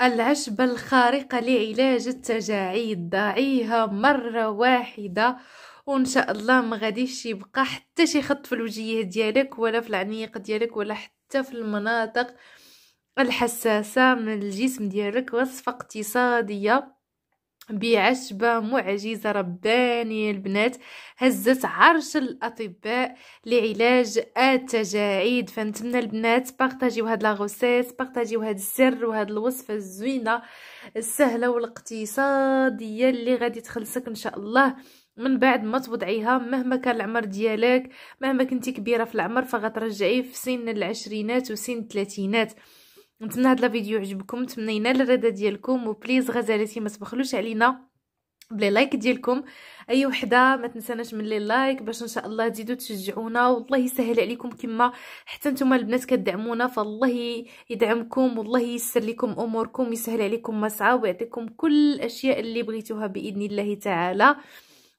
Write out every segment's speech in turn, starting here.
العشبة الخارقة لعلاج التجاعيد ضعيها مرة واحدة وان شاء الله ما غاديش يبقى حتى شي خط في الوجيه ديالك ولا في العنيق ديالك ولا حتى في المناطق الحساسة من الجسم ديالك وصفة اقتصادية بعشبة معجزة ربانية البنات هزت عرش الأطباء لعلاج التجاعيد فنتمنى البنات بارطاجيو هاد لاغوسيت بارطاجيو هاد السر وهاد الوصفة الزوينة السهلة والاقتصادية اللي غادي تخلصك إن شاء الله من بعد ما توضعيها مهما كان العمر ديالك مهما كنتي كبيرة في العمر فغترجعي في سن العشرينات وسن الثلاثينات نتمنى هاد لا فيديو عجبكم نتمنى ينال الرضا ديالكم وبليز غزالاتي ما تبخلوش علينا بلي لايك ديالكم اي وحده ما تنساناش من لي لايك باش ان شاء الله تزيدوا تشجعونا والله يسهل عليكم كما حتى نتوما البنات كدعمونا فالله يدعمكم والله ييسر لكم اموركم يسهل عليكم مسعى ويعطيكم كل الاشياء اللي بغيتوها باذن الله تعالى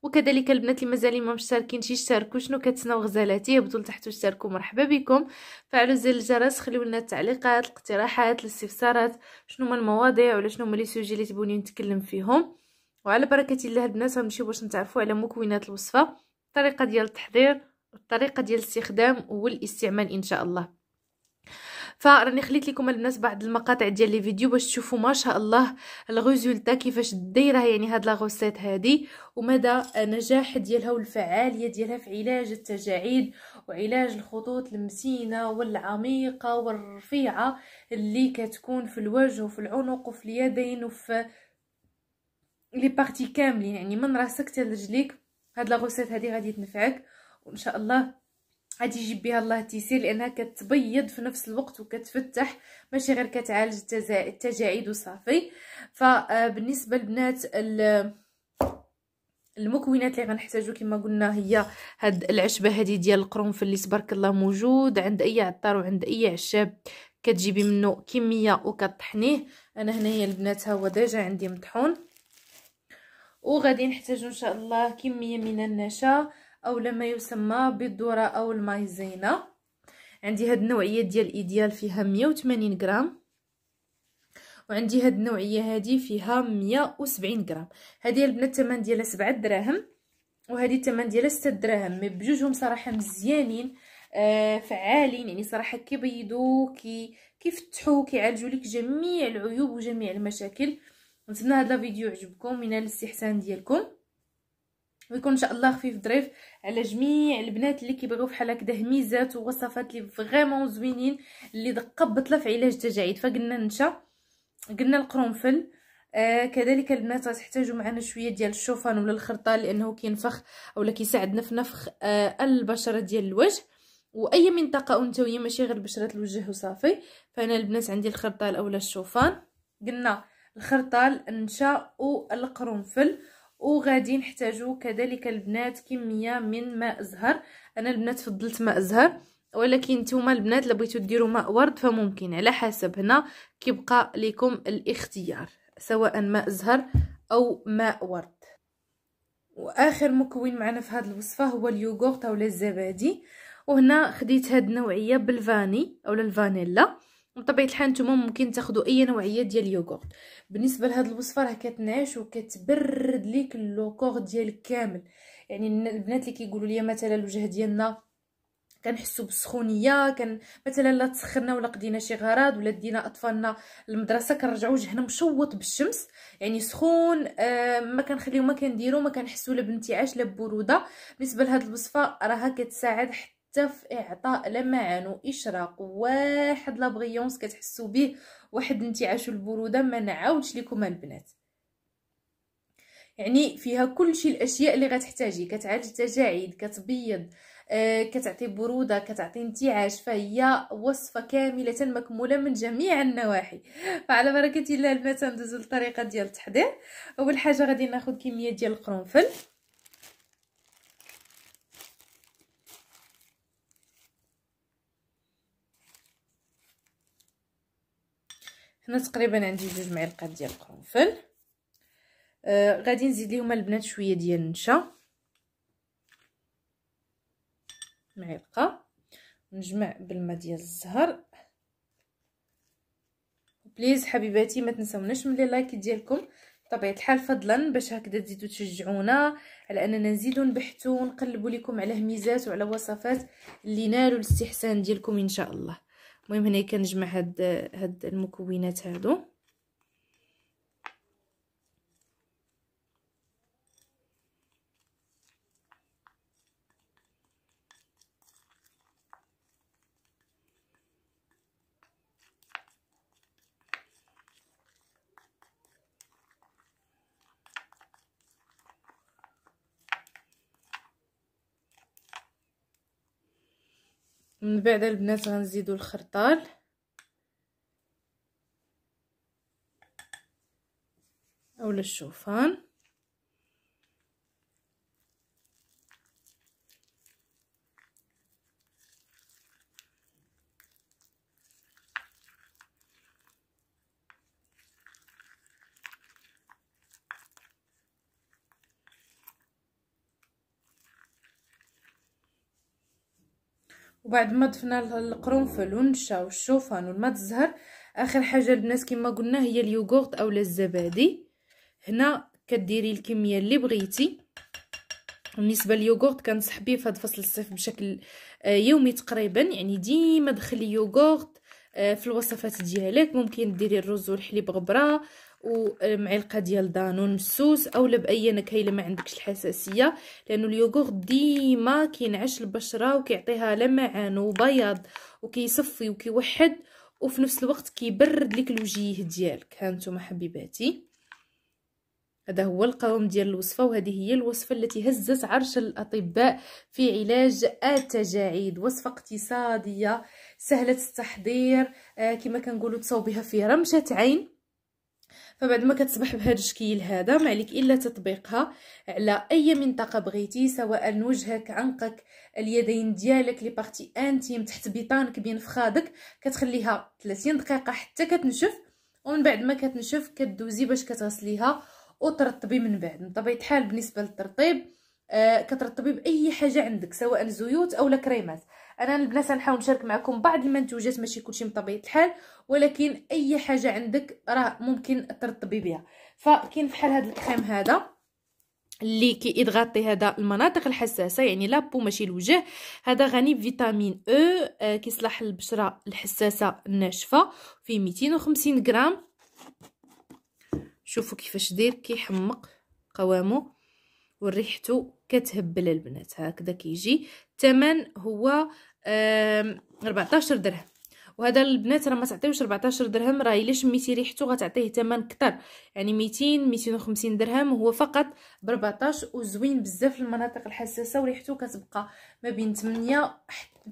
وكذلك البنات اللي مازالين ما مشتركينش يشتركوا شنو كتسناو غزالاتي هبطوا لتحت واشتركوا مرحبا بكم فعلوا زر الجرس خليو لنا التعليقات الاقتراحات الاستفسارات شنو هما المواضيع ولا شنو هما لي سوجي اللي تبوني نتكلم فيهم وعلى بركه الله البنات غنمشيو باش نتعرفوا على مكونات الوصفه الطريقه ديال التحضير الطريقه ديال الاستخدام والاستعمال ان شاء الله فراني خليت لكم البنات بعض المقاطع ديال لي فيديو باش تشوفوا ما شاء الله الغوزولتا كيفاش دايره يعني هاد لا غوسيت هادي ومدى نجاح ديالها والفعاليه ديالها في علاج التجاعيد وعلاج الخطوط المسينه والعميقه والرفيعه اللي كتكون في الوجه وفي العنق وفي اليدين وفي لي بارتي كاملين يعني من راسك حتى لرجليك هاد لا غوسيت هادي غادي تنفعك وان شاء الله غادي يجيب بها الله تيسير لانها كتبيض في نفس الوقت وكتفتح ماشي غير كتعالج التجاعيد وصافي فبالنسبه آه، للبنات المكونات اللي غنحتاجو كما قلنا هي هاد العشبه هذه ديال القرنفل اللي تبارك الله موجود عند اي عطار وعند اي عشاب كتجيبي منه كميه وكطحنيه انا هنايا البنات ها هو ديجا عندي مطحون وغادي نحتاجو ان شاء الله كميه من النشا او لما يسمى بالذره او المايزينا عندي هاد النوعيه ديال ايديال فيها 180 غرام وعندي هاد النوعيه هادي فيها 170 غرام هادي البنات الثمن ديالها 7 دراهم وهذه الثمن ديالها 6 دراهم مي بجوجهم صراحه مزيانين آه فعالين يعني صراحه كيبيضوا كي كيفتحوا كيعالجوا لك جميع العيوب وجميع المشاكل نتمنى هذا الفيديو يعجبكم من الاستحسان ديالكم ويكون ان شاء الله خفيف ظريف على جميع البنات اللي كيبغيو بحال هكذا هميزات ووصفات اللي فريمون زوينين اللي دقه بطله في علاج التجاعيد فقلنا النشا قلنا القرنفل آه كذلك البنات غتحتاجوا معنا شويه ديال الشوفان ولا الخرطه لانه كينفخ اولا كيساعدنا في نفخ آه البشره ديال الوجه واي منطقه انثويه ماشي غير بشره الوجه وصافي فانا البنات عندي الخرطال اولا الشوفان قلنا الخرطال النشا والقرنفل وغادي نحتاجو كذلك البنات كميه من ماء زهر انا البنات فضلت ماء زهر ولكن نتوما البنات لبغيتو ديروا ماء ورد فممكن على حسب هنا كيبقى لكم الاختيار سواء ماء زهر او ماء ورد واخر مكون معنا في هذه الوصفه هو اليوغورت اولا الزبادي وهنا خديت هاد النوعيه بالفاني اولا الفانيلا بطبيعه الحال نتوما ممكن تاخذوا اي نوعيه ديال اليوغورت بالنسبه لهاد الوصفه راه كتنعش وكتبرد ليك اللوكور ديالك كامل يعني البنات اللي كيقولوا لي مثلا الوجه ديالنا كنحسوا بالسخونيه كان مثلا لا تسخنا ولا قدينا شي غرض ولا دينا اطفالنا للمدرسه كنرجعوا وجهنا مشوط بالشمس يعني سخون آه، ما كنخليو ما كنديروا ما كنحسوا لا بانتعاش لا ببروده بالنسبه لهاد الوصفه راها كتساعد حتى حتى في اعطاء لمعان واشراق واحد لابغيونس كتحسوا به واحد انتعاش البروده ما نعاودش لكم البنات يعني فيها كلشي الاشياء اللي غتحتاجي كتعالج التجاعيد كتبيض آه كتعطي بروده كتعطي انتعاش فهي وصفه كامله مكموله من جميع النواحي فعلى بركه الله البنات ندوزو للطريقه ديال التحضير اول حاجه غادي ناخذ كميه ديال القرنفل هنا تقريبا عندي جوج معلقات ديال القرنفل آه غادي نزيد ليهم البنات شويه ديال النشا معلقه نجمع بالماء ديال الزهر بليز حبيباتي ما تنساوناش من لي لايك ديالكم بطبيعه الحال فضلا باش هكذا تزيدوا تشجعونا على اننا نزيدو نبحثوا ونقلبوا لكم على هميزات وعلى وصفات اللي نالوا الاستحسان ديالكم ان شاء الله المهم هنا كنجمع هاد هاد المكونات هادو من بعد البنات غنزيدو الخرطال اولا الشوفان وبعد ما ضفنا القرنفل والنشا والشوفان والماء الزهر اخر حاجه البنات كما قلنا هي اليوغورت اولا الزبادي هنا كديري الكميه اللي بغيتي بالنسبه لليوغورت كنصح به في هذا فصل الصيف بشكل آه، يومي تقريبا يعني ديما دخلي يوغورت آه، في الوصفات ديالك ممكن ديري الرز والحليب غبره ومعلقه ديال دانون مسوس اولا باي نكهه الا ما عندكش الحساسيه لانه اليوغور ديما كينعش البشره وكيعطيها لمعان وبياض وكيصفي وكيوحد وفي نفس الوقت كيبرد لك الوجيه ديالك هانتوما حبيباتي هذا هو القوام ديال الوصفه وهذه هي الوصفه التي هزت عرش الاطباء في علاج التجاعيد وصفه اقتصاديه سهله التحضير آه كما كنقولوا تصاوبيها في رمشه عين فبعد ما كتصبح بهذا الشكل هذا ما عليك الا تطبيقها على اي منطقه بغيتي سواء وجهك عنقك اليدين ديالك لي بارتي انتيم تحت بيطانك بين فخادك كتخليها 30 دقيقه حتى كتنشف ومن بعد ما كتنشف كدوزي باش كتغسليها وترطبي من بعد من طبيعه الحال بالنسبه للترطيب آه كترطبي باي حاجه عندك سواء زيوت اولا كريمات انا البنات نحاول نشارك معكم بعض المنتوجات ماشي كلشي بطبيعه الحال ولكن اي حاجه عندك راه ممكن ترطبي بها فكاين بحال هذا الكريم هذا اللي كيضغطي هذا المناطق الحساسه يعني لابو ماشي الوجه هذا غني بفيتامين او e، آه كيصلح البشره الحساسه الناشفه فيه 250 غرام شوفوا كيفاش داير كيحمق قوامه وريحته كتهبل البنات هكذا كيجي الثمن هو 14 درهم وهذا البنات راه ما تعطيوش 14 درهم راه الا شميتي ريحته غتعطيه ثمن كثر يعني 200 250 درهم وهو فقط ب 14 وزوين بزاف في المناطق الحساسه وريحته كتبقى ما بين 8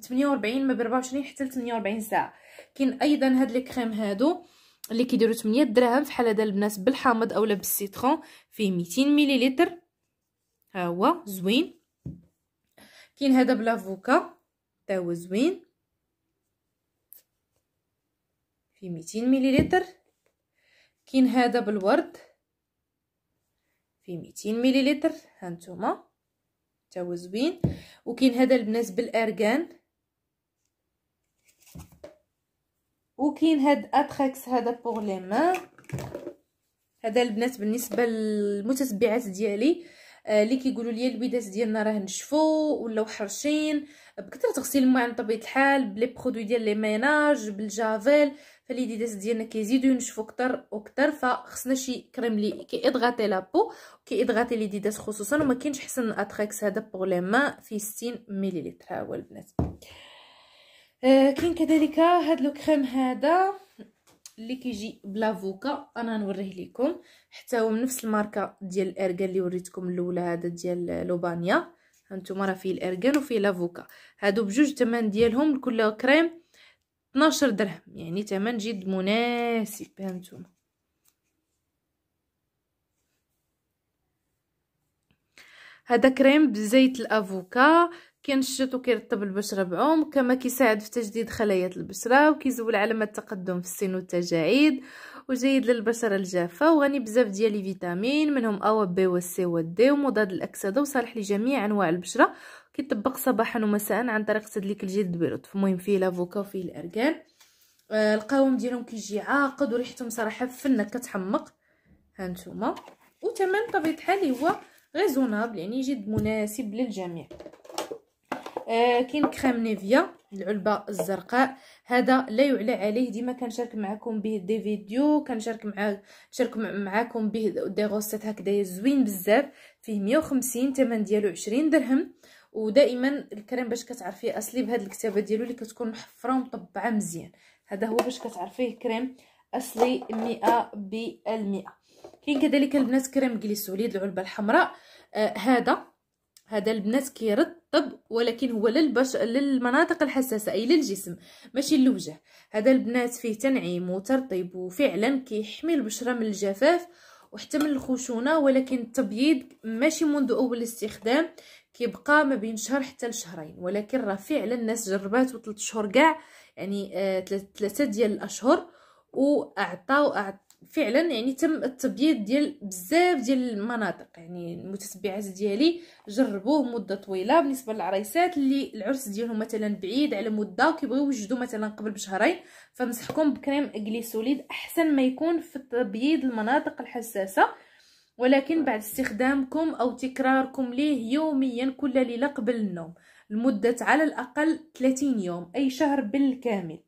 48 ما بين 24 حتى 48 ساعه كاين ايضا هاد لي كريم هادو اللي كيديروا 8 دراهم فحال هذا البنات بالحامض اولا بالسيترون فيه 200 مليلتر ها هو زوين كاين هذا بلافوكا تا هو زوين في 200 مليلتر كاين هذا بالورد في 200 مليلتر هانتوما تا هو زوين وكاين هذا البنات بالارغان وكاين هاد اتراكس هذا بوغ لي مان هذا البنات بالنسبه للمتتبعات ديالي اللي آه، كيقولوا لي البيضات ديالنا راه نشفوا ولاو حرشين بكثره غسيل الماء عند طبيعه الحال بلي برودوي ديال لي ميناج بالجافيل فلي ديالنا كيزيدو ينشفو كتر وكتر فخصنا شي كريم لي كيدغاتي لابو كيدغاتي لي خصوصا وما كاينش حسن اتريكس هذا بوغ لي ما في 60 مليلتر ها هو البنات آه كاين كذلك هاد لو كريم هذا اللي كيجي بلافوكا انا نوريه لكم حتى هو من نفس الماركه ديال الارغان اللي وريتكم الاولى هذا ديال لوبانيا هانتوما راه فيه الارغان وفيه لافوكا هادو بجوج ثمن ديالهم كل كريم 12 درهم يعني ثمن جد مناسب هانتوما هذا كريم بزيت الافوكا كينشط وكيرطب البشره بعمق كيساعد في تجديد خلايا البشره وكيزول علامات التقدم في السن والتجاعيد وجيد للبشره الجافه وغني بزاف ديال لي فيتامين منهم ا بي و سي و دي ومضاد الاكسده وصالح لجميع انواع البشره كيطبق صباحا ومساء عن طريق تدليك الجلد بلطف المهم فيه لافوكا وفيه الارغان آه القوام ديالهم كيجي عاقد وريحتهم صراحه فنه كتحمق هانتوما وثمن طبيعي الحال هو ريزونابل يعني جد مناسب للجميع آه كاين كريم نيفيا العلبه الزرقاء هذا لا يعلى عليه ديما كنشارك معكم به دي فيديو كنشارك معاك نشارك معاكم به دي غوسيت هكذا زوين بزاف فيه 150 ثمن ديالو 20 درهم ودائما الكريم باش كتعرفيه اصلي بهاد الكتابه ديالو اللي كتكون محفره ومطبعه مزيان هذا هو باش كتعرفيه كريم اصلي 100 بالمئة كاين كذلك البنات كريم جليسوليد العلبه الحمراء آه هذا هذا البنات كيرد طب ولكن هو للبش... للمناطق الحساسة أي للجسم ماشي للوجه هذا البنات فيه تنعيم وترطيب وفعلا كيحمي البشرة من الجفاف وحتى من الخشونة ولكن التبييض ماشي منذ أول استخدام كيبقى ما بين شهر حتى لشهرين ولكن راه فعلا الناس جربات وثلاث شهور كاع يعني آه، ثلاثة ديال الأشهر وأعطاو فعلا يعني تم التبييض ديال بزاف ديال المناطق يعني المتتبعات ديالي جربوه مده طويله بالنسبه للعريسات اللي العرس ديالهم مثلا بعيد على مده وكيبغيو يوجدوا مثلا قبل بشهرين فنصحكم بكريم غليسوليد احسن ما يكون في تبييض المناطق الحساسه ولكن بعد استخدامكم او تكراركم ليه يوميا كل ليله قبل النوم لمده على الاقل 30 يوم اي شهر بالكامل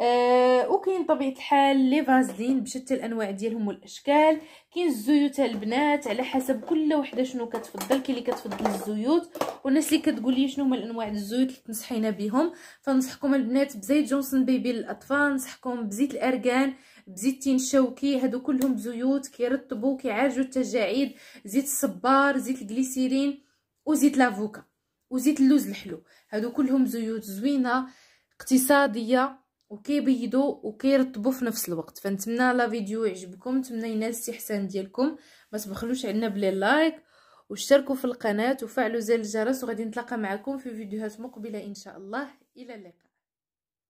آه، وكاين طبيعه الحال لي فازلين بشتى الانواع ديالهم والاشكال كاين الزيوت البنات على حسب كل وحده شنو كتفضل كاين اللي كتفضل الزيوت والناس اللي كتقول لي شنو هما الانواع الزيوت اللي تنصحينا بهم فنصحكم البنات بزيت جونسون بيبي للاطفال نصحكم بزيت الارغان بزيت تين شوكي هادو كلهم زيوت كيرطبوا كيعالجوا التجاعيد زيت الصبار زيت الجليسيرين وزيت لافوكا وزيت اللوز الحلو هادو كلهم زيوت زوينه اقتصاديه وكيبيضوا وكيرطبوا في نفس الوقت فنتمنى لا فيديو يعجبكم نتمنى ينال الاستحسان ديالكم ما تبخلوش عندنا بلي لايك واشتركوا في القناه وفعلوا زر الجرس وغادي نتلاقى معكم في فيديوهات مقبله ان شاء الله الى اللقاء